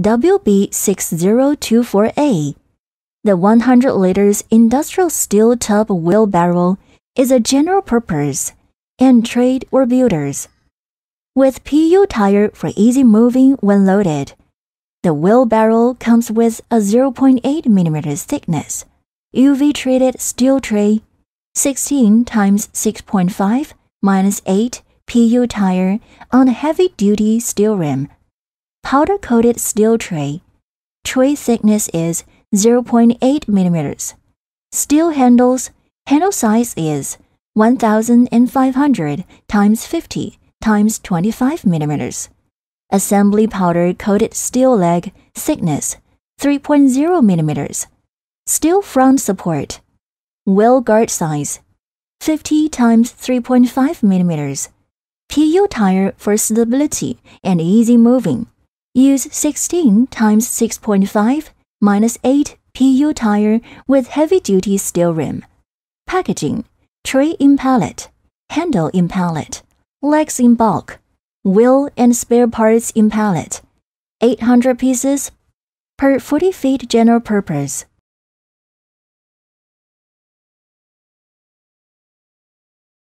WB6024A. The 100 liters industrial steel tub wheelbarrow is a general purpose and trade or builders. With PU tire for easy moving when loaded, the wheelbarrow comes with a 0.8 mm thickness, UV treated steel tray, 16 times 6.5 minus 8 PU tire on a heavy duty steel rim powder-coated steel tray. Tray thickness is 0.8 millimeters. Steel handles, handle size is 1500 times 50 times 25 millimeters. Assembly powder coated steel leg thickness 3.0 millimeters. Steel front support. wheel guard size 50 times 3.5 millimeters. PU tire for stability and easy moving. Use 16 times 6.5 minus 8 PU tire with heavy-duty steel rim. Packaging, tray in pallet, handle in pallet, legs in bulk, wheel and spare parts in pallet. 800 pieces per 40 feet general purpose.